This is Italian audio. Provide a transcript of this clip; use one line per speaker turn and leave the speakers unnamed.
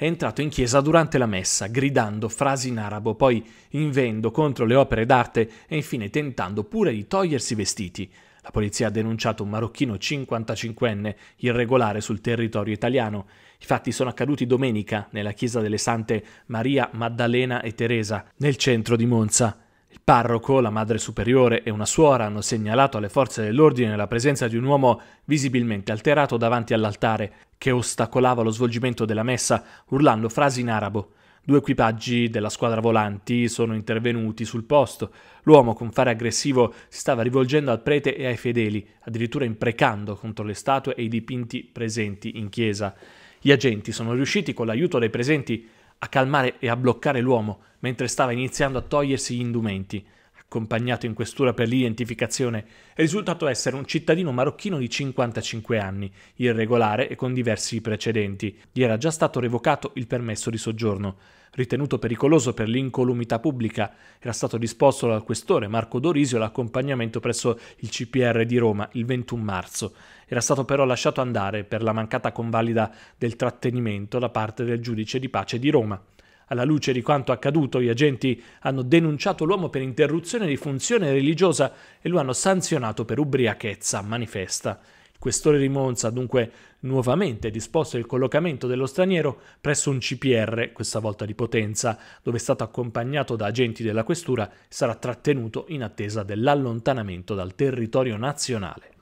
è entrato in chiesa durante la messa, gridando frasi in arabo, poi invendo contro le opere d'arte e infine tentando pure di togliersi i vestiti. La polizia ha denunciato un marocchino 55enne irregolare sul territorio italiano. I fatti sono accaduti domenica nella chiesa delle sante Maria Maddalena e Teresa, nel centro di Monza parroco, la madre superiore e una suora hanno segnalato alle forze dell'ordine la presenza di un uomo visibilmente alterato davanti all'altare, che ostacolava lo svolgimento della messa urlando frasi in arabo. Due equipaggi della squadra volanti sono intervenuti sul posto. L'uomo con fare aggressivo si stava rivolgendo al prete e ai fedeli, addirittura imprecando contro le statue e i dipinti presenti in chiesa. Gli agenti sono riusciti, con l'aiuto dei presenti, a calmare e a bloccare l'uomo mentre stava iniziando a togliersi gli indumenti accompagnato in questura per l'identificazione, è risultato essere un cittadino marocchino di 55 anni, irregolare e con diversi precedenti. Gli era già stato revocato il permesso di soggiorno. Ritenuto pericoloso per l'incolumità pubblica, era stato disposto dal questore Marco Dorisio l'accompagnamento presso il CPR di Roma il 21 marzo. Era stato però lasciato andare per la mancata convalida del trattenimento da parte del giudice di pace di Roma. Alla luce di quanto accaduto, gli agenti hanno denunciato l'uomo per interruzione di funzione religiosa e lo hanno sanzionato per ubriachezza manifesta. Il questore di Monza ha dunque nuovamente disposto il collocamento dello straniero presso un CPR, questa volta di Potenza, dove è stato accompagnato da agenti della questura e sarà trattenuto in attesa dell'allontanamento dal territorio nazionale.